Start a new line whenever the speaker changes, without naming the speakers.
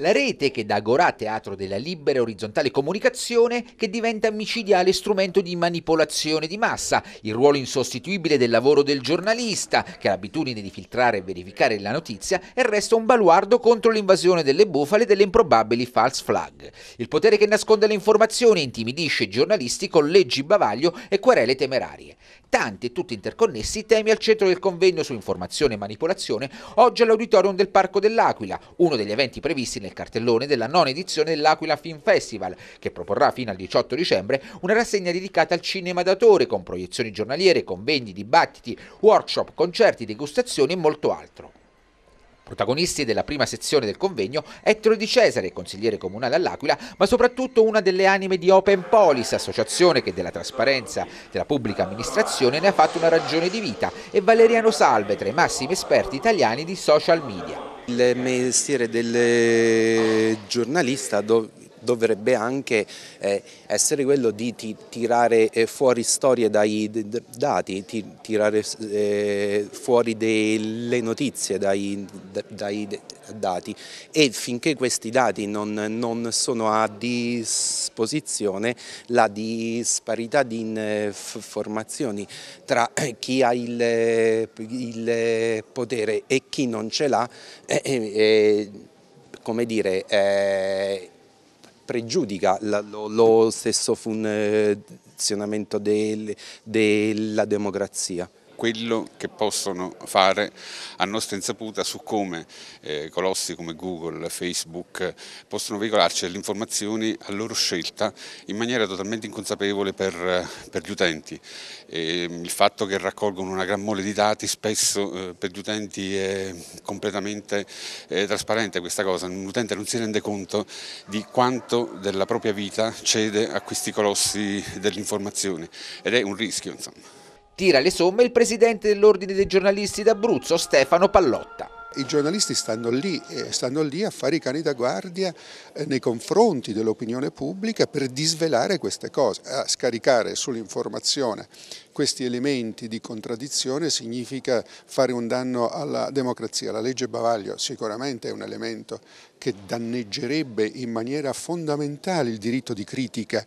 La rete che da Gorà teatro della libera e orizzontale comunicazione che diventa micidiale strumento di manipolazione di massa, il ruolo insostituibile del lavoro del giornalista che ha l'abitudine di filtrare e verificare la notizia e resta un baluardo contro l'invasione delle bufale e delle improbabili false flag. Il potere che nasconde le informazioni intimidisce i giornalisti con leggi bavaglio e querele temerarie. Tanti e tutti interconnessi temi al centro del convegno su informazione e manipolazione oggi all'auditorium del Parco dell'Aquila, uno degli eventi previsti nel nel cartellone della nona edizione dell'Aquila Film Festival, che proporrà fino al 18 dicembre una rassegna dedicata al cinema d'autore con proiezioni giornaliere, convegni, dibattiti, workshop, concerti, degustazioni e molto altro. Protagonisti della prima sezione del convegno Ettore Di Cesare, consigliere comunale all'Aquila, ma soprattutto una delle anime di Open Police, associazione che della trasparenza della pubblica amministrazione ne ha fatto una ragione di vita, e
Valeriano Salve, tra i massimi esperti italiani di social media. Il mestiere del giornalista dovrebbe anche eh, essere quello di tirare eh, fuori storie dai dati, tirare eh, fuori delle notizie dai, dai, dati e finché questi dati non, non, sono a disposizione la disparità di informazioni eh, tra eh, chi ha il, il potere e chi non ce l'ha eh, come dire, eh, pregiudica lo, lo, stesso eh, funzionamento del, della democrazia quello che
possono fare a nostra insaputa su come eh, colossi come Google, Facebook possono veicolarci delle informazioni a loro scelta in maniera totalmente inconsapevole per, eh, per gli utenti. E, ehm, il fatto che raccolgono una gran mole di dati spesso eh, per gli utenti è completamente eh, trasparente questa cosa, l'utente non si rende conto di quanto della propria vita cede a questi colossi dell'informazione ed è un rischio insomma.
Tira le somme il presidente dell'Ordine dei giornalisti d'Abruzzo, Stefano Pallotta i giornalisti stanno lì, eh, stanno lì, a fare
i cani da guardia eh, nei confronti dell'opinione pubblica per disvelare queste cose. A scaricare sull'informazione questi elementi di contraddizione significa fare un danno alla democrazia. La legge Bavaglio sicuramente è un elemento
che danneggerebbe in maniera fondamentale il diritto di critica